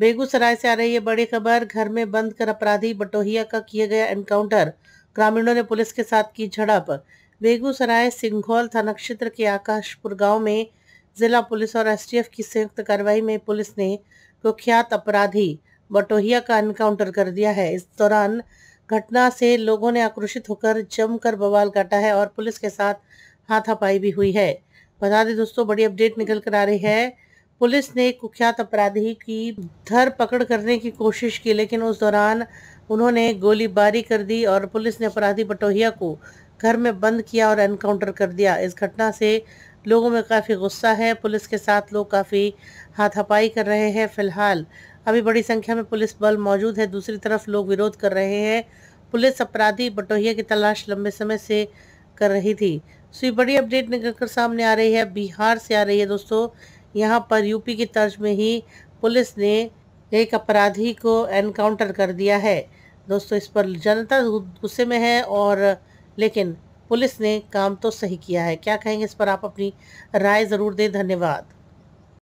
बेगूसराय से आ रही है बड़ी खबर घर में बंद कर अपराधी बटोहिया का किया गया एनकाउंटर ग्रामीणों ने पुलिस के साथ की झड़प बेगूसराय सिंघौल थाना क्षेत्र के आकाशपुर गांव में जिला पुलिस और एसटीएफ की संयुक्त कार्रवाई में पुलिस ने कुख्यात अपराधी बटोहिया का एनकाउंटर कर दिया है इस दौरान घटना से लोगों ने आक्रोशित होकर जमकर बवाल काटा है और पुलिस के साथ हाथापाई भी हुई है बता दें दोस्तों बड़ी अपडेट निकल कर आ रही है पुलिस ने कुख्यात अपराधी की धर पकड़ करने की कोशिश की लेकिन उस दौरान उन्होंने गोलीबारी कर दी और पुलिस ने अपराधी बटोहिया को घर में बंद किया और एनकाउंटर कर दिया इस घटना से लोगों में काफ़ी गुस्सा है पुलिस के साथ लोग काफ़ी हाथापाई कर रहे हैं फिलहाल अभी बड़ी संख्या में पुलिस बल मौजूद है दूसरी तरफ लोग विरोध कर रहे हैं पुलिस अपराधी बटोहिया की तलाश लंबे समय से कर रही थी सो ये बड़ी अपडेट निकल कर सामने आ रही है बिहार से आ रही है दोस्तों यहाँ पर यूपी की तर्ज में ही पुलिस ने एक अपराधी को एनकाउंटर कर दिया है दोस्तों इस पर जनता गुस्से में है और लेकिन पुलिस ने काम तो सही किया है क्या कहेंगे इस पर आप अपनी राय ज़रूर दें धन्यवाद